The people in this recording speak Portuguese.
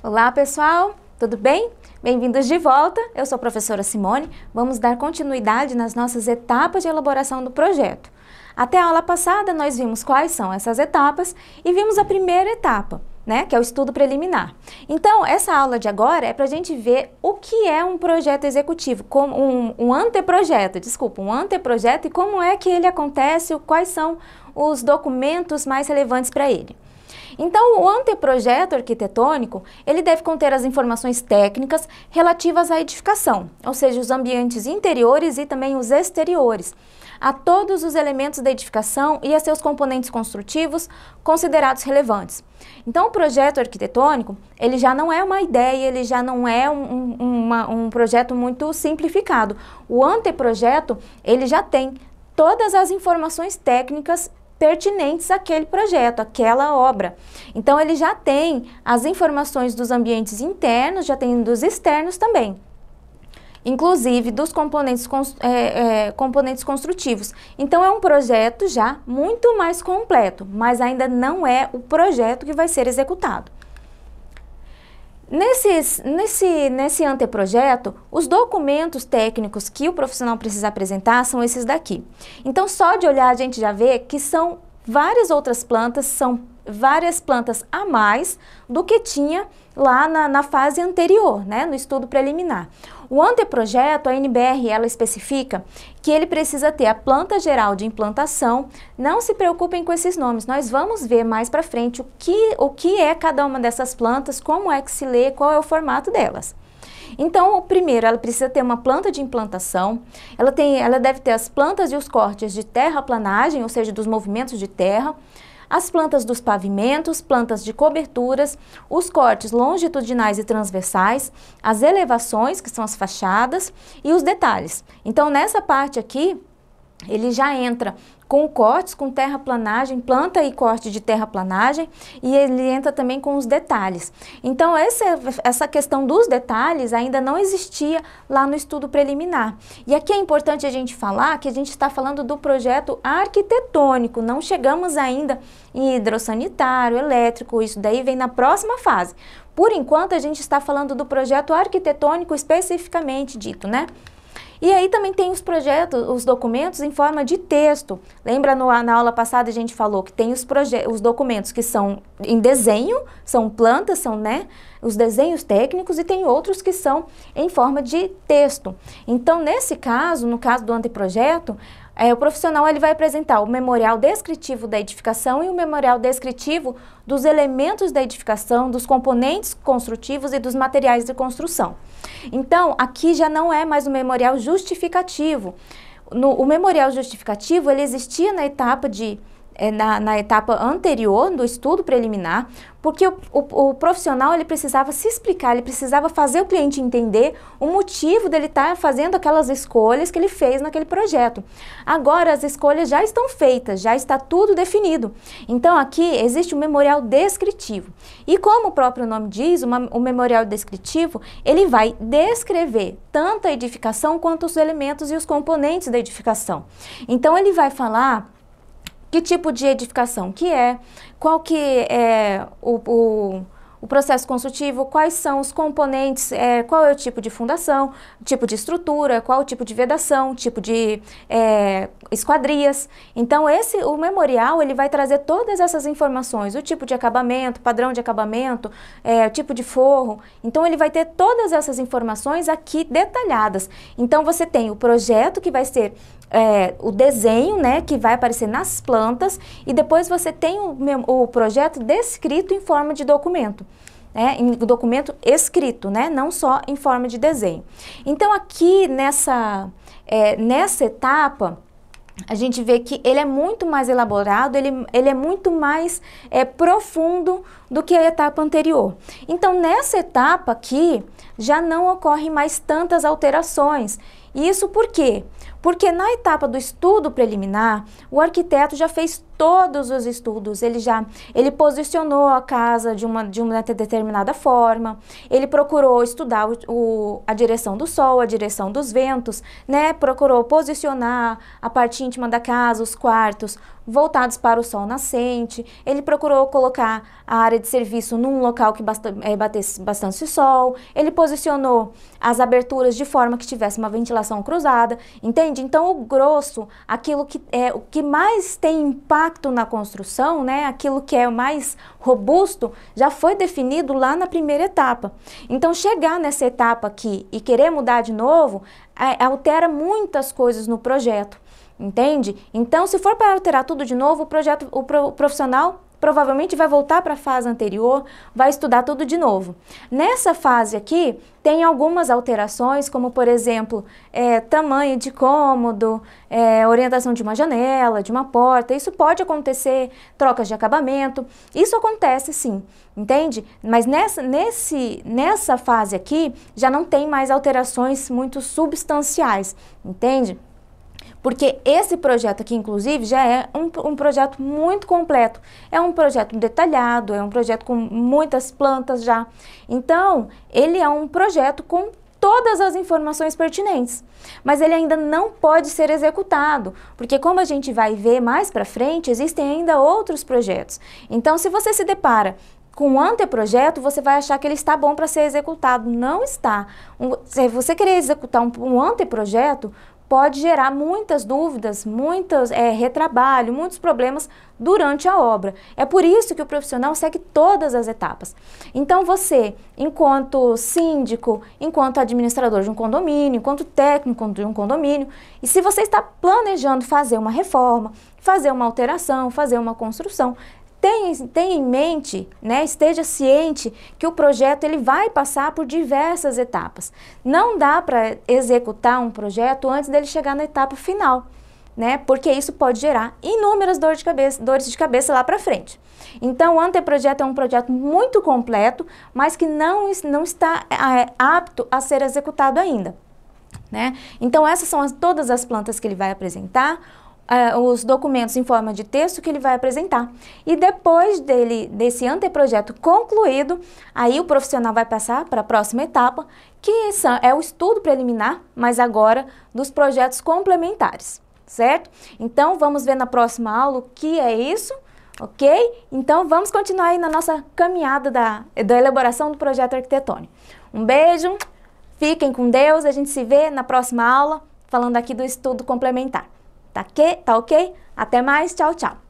Olá, pessoal! Tudo bem? Bem-vindos de volta! Eu sou a professora Simone. Vamos dar continuidade nas nossas etapas de elaboração do projeto. Até a aula passada, nós vimos quais são essas etapas e vimos a primeira etapa, né, que é o estudo preliminar. Então, essa aula de agora é para a gente ver o que é um projeto executivo, como um, um, anteprojeto, desculpa, um anteprojeto e como é que ele acontece, quais são os documentos mais relevantes para ele. Então, o anteprojeto arquitetônico, ele deve conter as informações técnicas relativas à edificação, ou seja, os ambientes interiores e também os exteriores, a todos os elementos da edificação e a seus componentes construtivos considerados relevantes. Então, o projeto arquitetônico, ele já não é uma ideia, ele já não é um, um, uma, um projeto muito simplificado. O anteprojeto, ele já tem todas as informações técnicas pertinentes àquele projeto, àquela obra. Então ele já tem as informações dos ambientes internos, já tem dos externos também inclusive dos componentes, é, é, componentes construtivos. Então é um projeto já muito mais completo, mas ainda não é o projeto que vai ser executado. Nesses, nesse, nesse anteprojeto, os documentos técnicos que o profissional precisa apresentar são esses daqui. Então, só de olhar a gente já vê que são várias outras plantas são várias plantas a mais do que tinha lá na, na, fase anterior, né, no estudo preliminar. O anteprojeto, a NBR, ela especifica que ele precisa ter a planta geral de implantação. Não se preocupem com esses nomes, nós vamos ver mais para frente o que, o que é cada uma dessas plantas, como é que se lê, qual é o formato delas. Então, primeiro, ela precisa ter uma planta de implantação, ela, tem, ela deve ter as plantas e os cortes de terraplanagem, ou seja, dos movimentos de terra, as plantas dos pavimentos, plantas de coberturas, os cortes longitudinais e transversais, as elevações, que são as fachadas, e os detalhes. Então, nessa parte aqui, ele já entra com cortes, com terraplanagem, planta e corte de terraplanagem, e ele entra também com os detalhes. Então, essa, essa questão dos detalhes ainda não existia lá no estudo preliminar. E aqui é importante a gente falar que a gente está falando do projeto arquitetônico, não chegamos ainda em hidrossanitário, elétrico, isso daí vem na próxima fase. Por enquanto, a gente está falando do projeto arquitetônico especificamente dito, né? E aí também tem os projetos, os documentos em forma de texto. Lembra no, na aula passada a gente falou que tem os, os documentos que são em desenho, são plantas, são né, os desenhos técnicos e tem outros que são em forma de texto. Então, nesse caso, no caso do anteprojeto, é, o profissional ele vai apresentar o memorial descritivo da edificação e o memorial descritivo dos elementos da edificação, dos componentes construtivos e dos materiais de construção. Então, aqui já não é mais o um memorial justificativo. No, o memorial justificativo ele existia na etapa de é, na, na, etapa anterior do estudo preliminar, porque o, o, o, profissional ele precisava se explicar, ele precisava fazer o cliente entender o motivo dele estar tá fazendo aquelas escolhas que ele fez naquele projeto. Agora as escolhas já estão feitas, já está tudo definido. Então aqui existe um memorial descritivo. E como o próprio nome diz, uma, o memorial descritivo ele vai descrever tanto a edificação quanto os elementos e os componentes da edificação. Então ele vai falar que tipo de edificação que é, qual que é o, o o processo consultivo, quais são os componentes, é, qual é o tipo de fundação, tipo de estrutura, qual o tipo de vedação, tipo de é, esquadrias. Então, esse, o memorial ele vai trazer todas essas informações, o tipo de acabamento, padrão de acabamento, é, tipo de forro. Então, ele vai ter todas essas informações aqui detalhadas. Então, você tem o projeto que vai ser é, o desenho, né, que vai aparecer nas plantas e depois você tem o, o projeto descrito em forma de documento é, em documento escrito, né? não só em forma de desenho. Então aqui nessa, é, nessa etapa, a gente vê que ele é muito mais elaborado, ele, ele é muito mais é, profundo do que a etapa anterior. Então, nessa etapa aqui, já não ocorrem mais tantas alterações. Isso por quê? Porque na etapa do estudo preliminar, o arquiteto já fez todos os estudos, ele já ele posicionou a casa de uma, de uma determinada forma, ele procurou estudar o, o, a direção do sol, a direção dos ventos, né? procurou posicionar a parte íntima da casa, os quartos, voltados para o sol nascente, ele procurou colocar a área de serviço num local que basta, é, batesse bastante sol, ele posicionou as aberturas de forma que tivesse uma ventilação cruzada, entende? Então o grosso, aquilo que é o que mais tem impacto impacto na construção, né, aquilo que é mais robusto, já foi definido lá na primeira etapa. Então, chegar nessa etapa aqui e querer mudar de novo é, altera muitas coisas no projeto. Entende? Então, se for para alterar tudo de novo, o, projeto, o profissional provavelmente vai voltar para a fase anterior, vai estudar tudo de novo. Nessa fase aqui, tem algumas alterações, como por exemplo, é, tamanho de cômodo, é, orientação de uma janela, de uma porta, isso pode acontecer, trocas de acabamento, isso acontece sim, entende? Mas nessa, nesse, nessa fase aqui, já não tem mais alterações muito substanciais, entende? Porque esse projeto aqui, inclusive, já é um, um projeto muito completo. É um projeto detalhado, é um projeto com muitas plantas já. Então, ele é um projeto com todas as informações pertinentes. Mas ele ainda não pode ser executado, porque como a gente vai ver mais para frente, existem ainda outros projetos. Então, se você se depara com um anteprojeto, você vai achar que ele está bom para ser executado. Não está. Um, se você querer executar um, um anteprojeto, pode gerar muitas dúvidas, muitos é, eh, retrabalho, muitos problemas durante a obra. É por isso que o profissional segue todas as etapas. Então você, enquanto síndico, enquanto administrador de um condomínio, enquanto técnico de um condomínio, e se você está planejando fazer uma reforma, fazer uma alteração, fazer uma construção, tenha, tenha em mente, né, esteja ciente que o projeto ele vai passar por diversas etapas. Não dá para executar um projeto antes dele chegar na etapa final. Né? Porque isso pode gerar inúmeras dores de cabeça, dores de cabeça lá para frente. Então, o anteprojeto é um projeto muito completo, mas que não, não está é, é, apto a ser executado ainda. Né? Então, essas são as, todas as plantas que ele vai apresentar uh, os documentos em forma de texto que ele vai apresentar. E depois dele, desse anteprojeto concluído, aí o profissional vai passar para a próxima etapa, que é o estudo preliminar, mas agora dos projetos complementares, certo? Então, vamos ver na próxima aula o que é isso, ok? Então, vamos continuar aí na nossa caminhada da, da elaboração do projeto arquitetônico. Um beijo, fiquem com Deus, a gente se vê na próxima aula, falando aqui do estudo complementar. Tá, que, tá ok? Até mais, tchau, tchau!